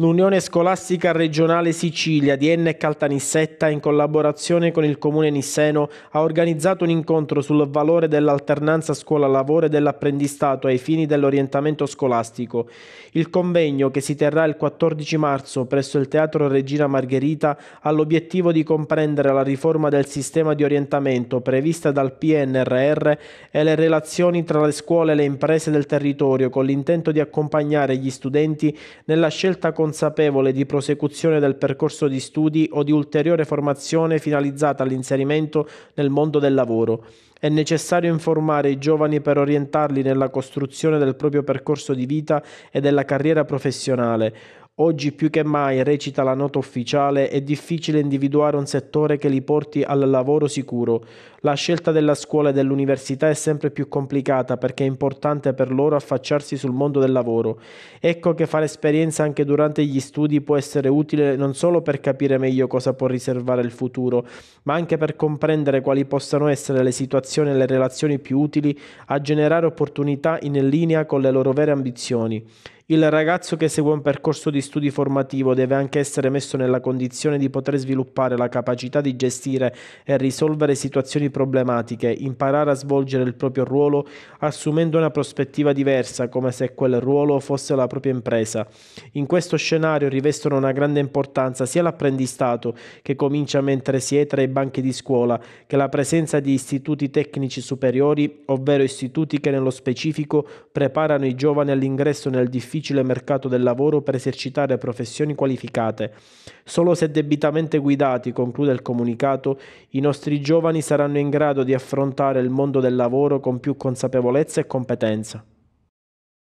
L'Unione Scolastica Regionale Sicilia di Enne Caltanissetta in collaborazione con il Comune Nisseno ha organizzato un incontro sul valore dell'alternanza scuola-lavoro e dell'apprendistato ai fini dell'orientamento scolastico. Il convegno, che si terrà il 14 marzo presso il Teatro Regina Margherita, ha l'obiettivo di comprendere la riforma del sistema di orientamento prevista dal PNRR e le relazioni tra le scuole e le imprese del territorio con l'intento di accompagnare gli studenti nella scelta consapevole consapevole di prosecuzione del percorso di studi o di ulteriore formazione finalizzata all'inserimento nel mondo del lavoro. È necessario informare i giovani per orientarli nella costruzione del proprio percorso di vita e della carriera professionale Oggi più che mai, recita la nota ufficiale, è difficile individuare un settore che li porti al lavoro sicuro. La scelta della scuola e dell'università è sempre più complicata perché è importante per loro affacciarsi sul mondo del lavoro. Ecco che fare esperienza anche durante gli studi può essere utile non solo per capire meglio cosa può riservare il futuro, ma anche per comprendere quali possano essere le situazioni e le relazioni più utili a generare opportunità in linea con le loro vere ambizioni. Il ragazzo che segue un percorso di studi formativo deve anche essere messo nella condizione di poter sviluppare la capacità di gestire e risolvere situazioni problematiche, imparare a svolgere il proprio ruolo assumendo una prospettiva diversa, come se quel ruolo fosse la propria impresa. In questo scenario rivestono una grande importanza sia l'apprendistato, che comincia mentre si è tra i banchi di scuola, che la presenza di istituti tecnici superiori, ovvero istituti che nello specifico preparano i giovani all'ingresso nel difficile difficile mercato del lavoro per esercitare professioni qualificate. Solo se debitamente guidati, conclude il comunicato, i nostri giovani saranno in grado di affrontare il mondo del lavoro con più consapevolezza e competenza.